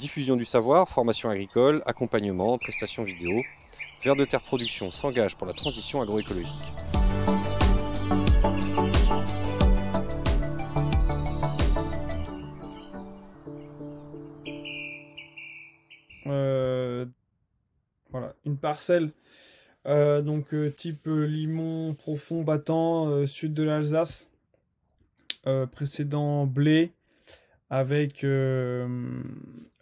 Diffusion du savoir, formation agricole, accompagnement, prestations vidéo. Vers de Terre Production s'engage pour la transition agroécologique. Euh, voilà, une parcelle euh, donc euh, type limon profond battant sud de l'Alsace, précédent blé avec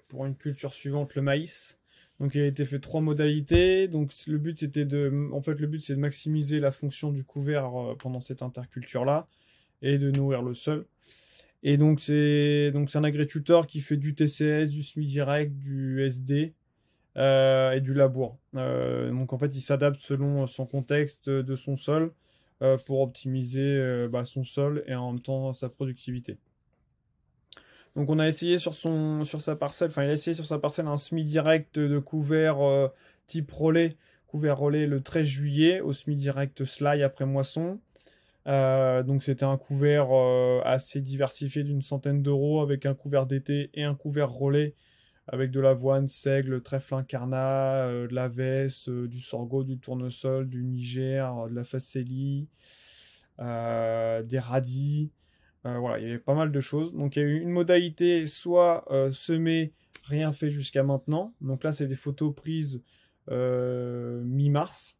pour une culture suivante, le maïs. Donc il a été fait trois modalités. Donc le but c'était de, en fait le but c'est de maximiser la fonction du couvert euh, pendant cette interculture là et de nourrir le sol. Et donc c'est donc c'est un agriculteur qui fait du TCS, du SMI direct, du SD euh, et du labour. Euh, donc en fait il s'adapte selon son contexte de son sol pour optimiser bah, son sol et en même temps sa productivité. Donc on a essayé sur, sur sa parcelle, enfin il a essayé sur sa parcelle un semi direct de couvert euh, type relais, couvert relais le 13 juillet au semi direct Sly après moisson. Euh, donc c'était un couvert euh, assez diversifié d'une centaine d'euros avec un couvert d'été et un couvert relais avec de l'avoine, seigle, trèfle incarnat, de la du sorgho, du tournesol, du Niger, de la facélie, des radis. Euh, voilà, il y avait pas mal de choses. Donc il y a eu une modalité soit euh, semé, rien fait jusqu'à maintenant. Donc là, c'est des photos prises euh, mi-mars.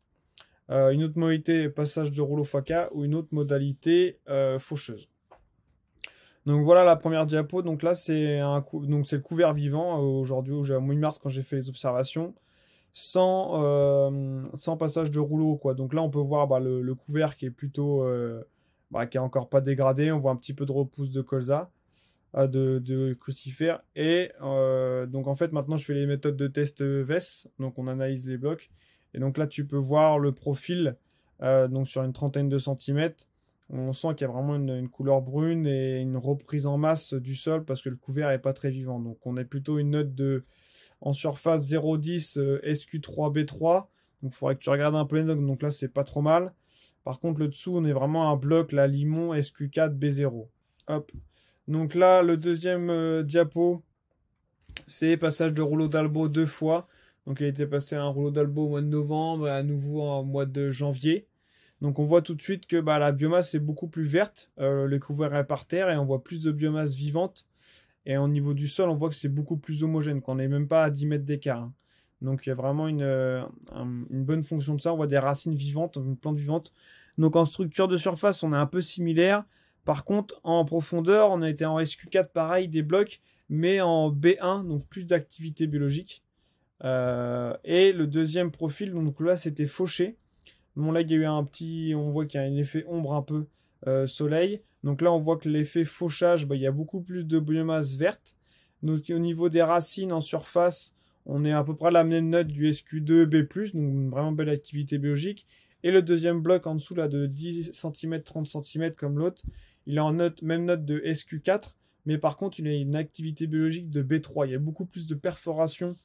une autre modalité, passage de rouleau faca, ou une autre modalité faucheuse. Donc voilà la première diapo. Donc là, c'est un donc le couvert vivant aujourd'hui au mois de mars quand j'ai fait les observations. Sans, sans passage de rouleau quoi donc là on peut voir bah, le, le, couvert qui est plutôt bah, qui n'est encore pas dégradé. On voit un petit peu de repousse de colza, euh, de, crucifère. Et euh, donc, en fait, maintenant, je fais les méthodes de test euh, VES. Donc, on analyse les blocs. Et donc là, tu peux voir le profil donc sur une trentaine de centimètres. On sent qu'il y a vraiment une, couleur brune et une reprise en masse du sol parce que le couvert n'est pas très vivant. Donc, on est plutôt une note de en surface 0,10 SQ3B3. Donc, il faudrait que tu regardes un peu les notes. Donc là, c'est pas trop mal. Par contre, le dessous, on est vraiment à un bloc, la Limon SQ4 B0. Donc là, le deuxième euh, diapo, c'est passage de rouleau d'albo deux fois. Donc il a été passé à un rouleau d'albo au mois de novembre et à nouveau au mois de janvier. Donc on voit tout de suite que bah, la biomasse est beaucoup plus verte, euh, le couvert est par terre et on voit plus de biomasse vivante. Et au niveau du sol, on voit que c'est beaucoup plus homogène, qu'on n'est même pas à 10 mètres d'écart. Hein. Donc il y a vraiment euh, une, bonne fonction de ça. On voit des racines vivantes, une plante vivante. Donc en structure de surface, on est un peu similaire. Par contre, en profondeur, on a été en SQ4 pareil, des blocs, mais en B1, donc plus d'activité biologique. Euh, et le deuxième profil, donc là, c'était fauché. mon là, il y a eu un petit. On voit qu'il y a un effet ombre un peu euh, soleil. Donc là, on voit que l'effet fauchage, bah, il y a beaucoup plus de biomasse verte. Donc, au niveau des racines en surface, on est à peu près à la même note du SQ2 B+, donc une vraiment belle activité biologique. Et le deuxième bloc en dessous, là, de 10 cm, 30 cm comme l'autre, il est en note, même note de SQ4, mais par contre, il a une activité biologique de B3. Il y a beaucoup plus de perforation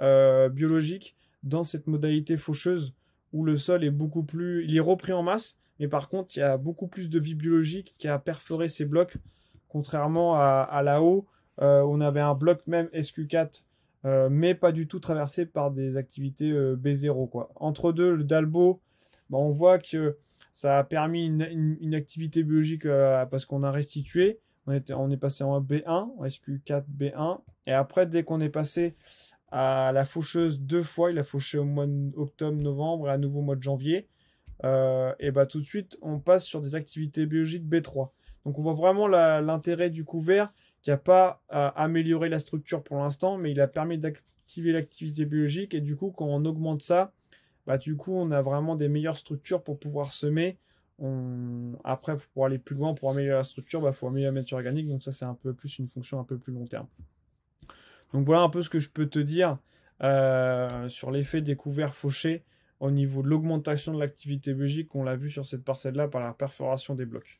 euh, biologique dans cette modalité faucheuse où le sol est beaucoup plus. Il est repris en masse, mais par contre, il y a beaucoup plus de vie biologique qui a perforé ces blocs, contrairement à, là-haut. Euh, on avait un bloc même SQ4 euh, mais pas du tout traversé par des activités euh, B0. Quoi. Entre deux, le Dalbo, bah, on voit que ça a permis une, une, activité biologique euh, parce qu'on a restitué. On, on est passé en B1, en SQ4, B1. Et après, dès qu'on est passé à la faucheuse deux fois, il a fauché au mois d'octobre, novembre et à nouveau au mois de janvier, et bah, tout de suite, on passe sur des activités biologiques B3. Donc on voit vraiment l'intérêt du couvert qui n'a pas euh, amélioré la structure pour l'instant, mais il a permis d'activer l'activité biologique. Et du coup, quand on augmente ça, bah, du coup, on a vraiment des meilleures structures pour pouvoir semer. Après, pour aller plus loin, pour améliorer la structure, il bah, faut améliorer la matière organique. Donc ça, c'est un peu plus une fonction un peu plus long terme. Donc voilà un peu ce que je peux te dire euh, sur l'effet découvert fauché au niveau de l'augmentation de l'activité biologique qu'on l'a vu sur cette parcelle-là par la perforation des blocs.